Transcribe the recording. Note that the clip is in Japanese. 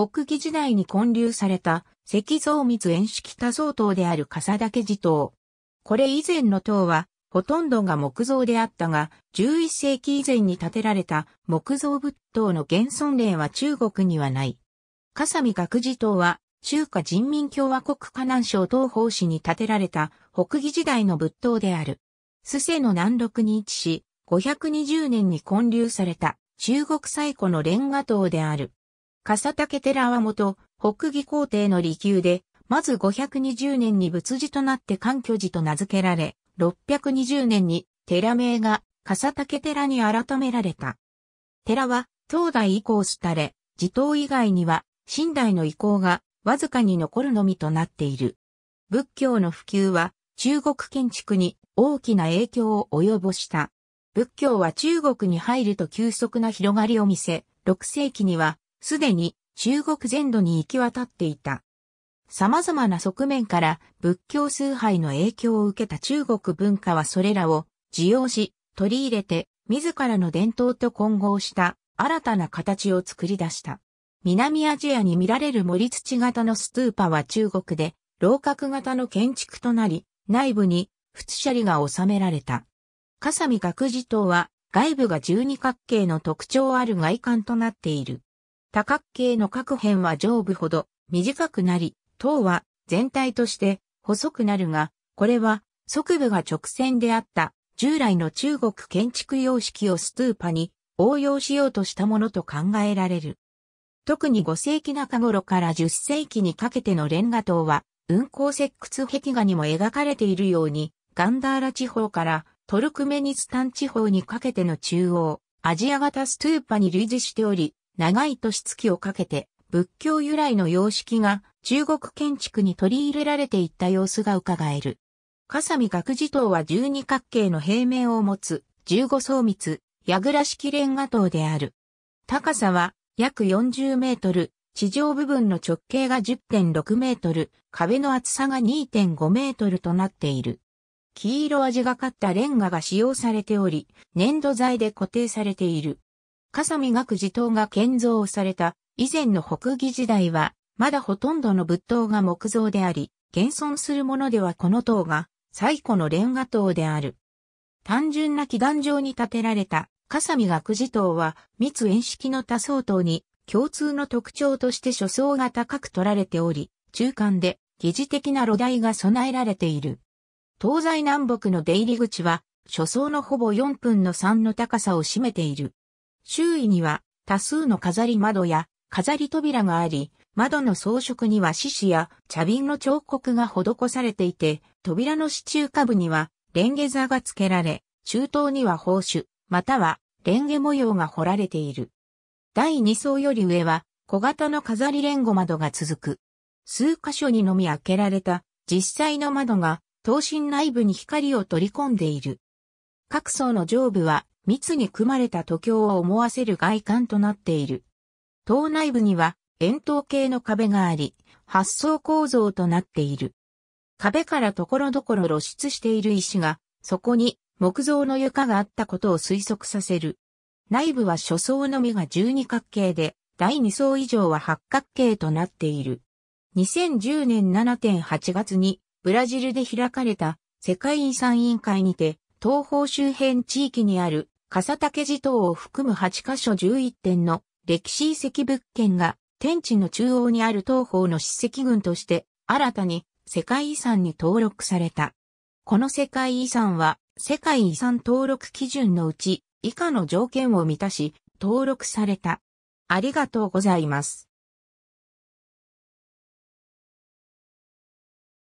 北魏時代に建立された石像密円式多層塔である笠岳寺塔。これ以前の塔は、ほとんどが木造であったが、11世紀以前に建てられた木造仏塔の現存例は中国にはない。笠見学寺塔は、中華人民共和国河南省東方市に建てられた北魏時代の仏塔である。須瀬の南麓に位置し、520年に建立された中国最古のレンガ塔である。笠竹寺は元、北義皇帝の離宮で、まず520年に仏寺となって環居寺と名付けられ、620年に寺名が笠竹寺に改められた。寺は、東代以降廃れ、寺頭以外には、新代の遺構が、わずかに残るのみとなっている。仏教の普及は、中国建築に大きな影響を及ぼした。仏教は中国に入ると急速な広がりを見せ、6世紀にはすでに中国全土に行き渡っていた。様々な側面から仏教崇拝の影響を受けた中国文化はそれらを使用し、取り入れて、自らの伝統と混合した新たな形を作り出した。南アジアに見られる盛り土型のストゥーパは中国で、楼閣型の建築となり、内部に仏舎利が収められた。笠見学寺塔は外部が十二角形の特徴ある外観となっている。多角形の各辺は上部ほど短くなり、等は全体として細くなるが、これは側部が直線であった従来の中国建築様式をストゥーパに応用しようとしたものと考えられる。特に5世紀中頃から10世紀にかけてのレンガ塔は、運行石窟壁画にも描かれているように、ガンダーラ地方からトルクメニスタン地方にかけての中央、アジア型ストゥーパに類似しており、長い年月をかけて仏教由来の様式が中国建築に取り入れられていった様子が伺える。笠見学寺塔は十二角形の平面を持つ十五層密、矢倉式レンガ塔である。高さは約40メートル、地上部分の直径が10.6メートル、壁の厚さが2.5メートルとなっている。黄色味がかったレンガが使用されており、粘土材で固定されている。笠見学寺塔が建造された以前の北魏時代は、まだほとんどの仏塔が木造であり、現存するものではこの塔が最古のレンガ塔である。単純な祈願場に建てられた笠見学寺塔は密円式の多層塔に共通の特徴として初層が高く取られており、中間で疑似的な炉台が備えられている。東西南北の出入り口は、初層のほぼ4分の3の高さを占めている。周囲には多数の飾り窓や飾り扉があり、窓の装飾には獅子や茶瓶の彫刻が施されていて、扉の支柱下部にはレンゲ座が付けられ、中東には宝珠、またはレンゲ模様が彫られている。第2層より上は小型の飾りレンゴ窓が続く。数箇所にのみ開けられた実際の窓が、等身内部に光を取り込んでいる。各層の上部は密に組まれた都境を思わせる外観となっている。塔内部には円筒形の壁があり、発想構造となっている。壁から所々露出している石が、そこに木造の床があったことを推測させる。内部は初層のみが十二角形で、第二層以上は八角形となっている。2010年7.8月に、ブラジルで開かれた世界遺産委員会にて、東方周辺地域にある笠竹寺等を含む8箇所11点の歴史遺跡物件が天地の中央にある東方の史跡群として新たに世界遺産に登録された。この世界遺産は世界遺産登録基準のうち以下の条件を満たし登録された。ありがとうございます。